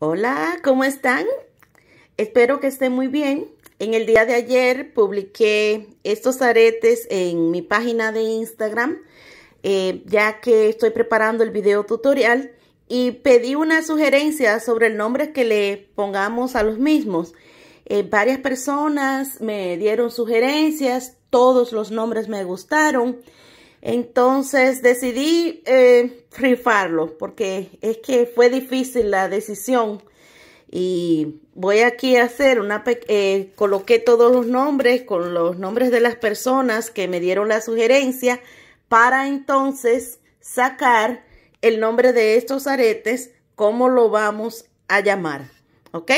Hola, ¿cómo están? Espero que estén muy bien. En el día de ayer publiqué estos aretes en mi página de Instagram, eh, ya que estoy preparando el video tutorial y pedí una sugerencia sobre el nombre que le pongamos a los mismos. Eh, varias personas me dieron sugerencias, todos los nombres me gustaron. Entonces decidí eh, rifarlo porque es que fue difícil la decisión. Y voy aquí a hacer una... Eh, coloqué todos los nombres con los nombres de las personas que me dieron la sugerencia para entonces sacar el nombre de estos aretes, cómo lo vamos a llamar. ¿Ok?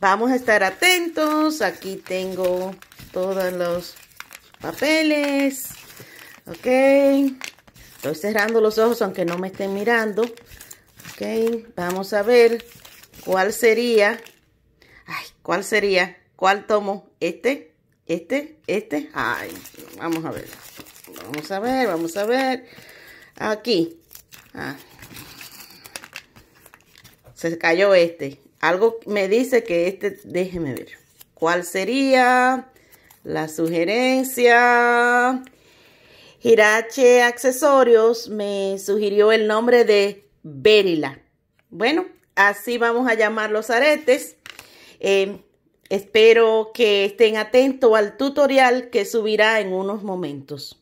Vamos a estar atentos. Aquí tengo todos los papeles. Ok. Estoy cerrando los ojos aunque no me estén mirando. Ok. Vamos a ver cuál sería. Ay, ¿cuál sería? ¿Cuál tomo? ¿Este? ¿Este? ¿Este? Ay, vamos a ver. Vamos a ver, vamos a ver. Aquí. Ah. Se cayó este. Algo me dice que este, déjeme ver. ¿Cuál sería la sugerencia? Hirache Accesorios me sugirió el nombre de Berila. Bueno, así vamos a llamar los aretes. Em, espero que estén atentos al tutorial que subirá en unos momentos.